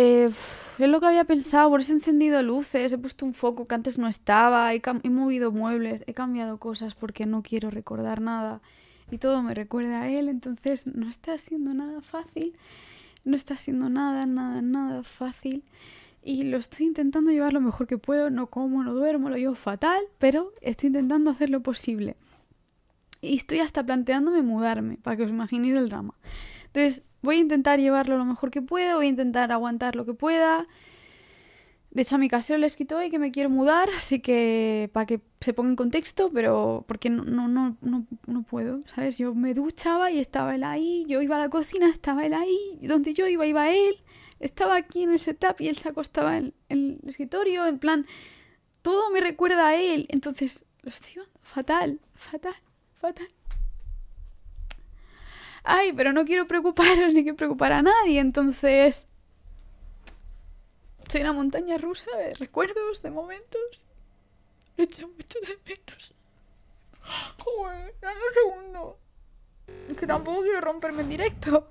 Eh, es lo que había pensado, por eso he encendido luces, he puesto un foco que antes no estaba, he, he movido muebles, he cambiado cosas porque no quiero recordar nada y todo me recuerda a él, entonces no está siendo nada fácil, no está siendo nada, nada, nada fácil y lo estoy intentando llevar lo mejor que puedo, no como, no duermo, lo llevo fatal, pero estoy intentando hacer lo posible. Y estoy hasta planteándome mudarme, para que os imaginéis el drama. Entonces voy a intentar llevarlo lo mejor que puedo, voy a intentar aguantar lo que pueda. De hecho, a mi casero le escrito hoy que me quiero mudar, así que para que se ponga en contexto, pero porque no, no, no, no, puedo, ¿sabes? Yo me duchaba y estaba él ahí, yo iba a la cocina, estaba él ahí, donde yo iba, iba él, estaba aquí en el setup y él se acostaba en, el escritorio, en plan, todo me recuerda a él, entonces hostia, fatal, fatal, fatal ay, pero no quiero preocuparos ni que preocupar a nadie, entonces... Soy una montaña rusa de recuerdos, de momentos. Lo echo mucho de menos. Joder, dame un segundo. Que tampoco quiero romperme en directo.